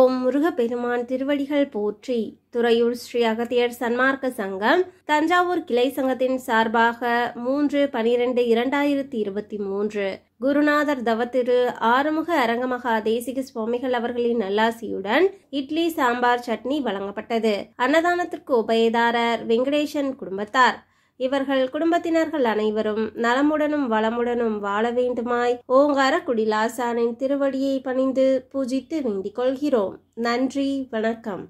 ஓம் முருகப்பெருமான் திருவடிகள் போற்றி துறையூர் ஸ்ரீ அகத்தியர் சன்மார்க்க சங்கம் தஞ்சாவூர் கிளை சங்கத்தின் சார்பாக மூன்று பனிரெண்டு இரண்டாயிரத்தி இருபத்தி மூன்று குருநாதர் தவத்திரு ஆறுமுக அரங்கமகா தேசிக சுவாமிகள் அவர்களின் நல்லாசியுடன் இட்லி சாம்பார் சட்னி வழங்கப்பட்டது அன்னதானத்திற்கு உபயதாரர் வெங்கடேசன் குடும்பத்தார் இவர்கள் குடும்பத்தினர்கள் அனைவரும் நலமுடனும் வளமுடனும் வாழ வேண்டுமாய் ஓங்கார குடிலாசானின் திருவடியை பணிந்து பூஜித்து வேண்டிக் கொள்கிறோம் நன்றி வணக்கம்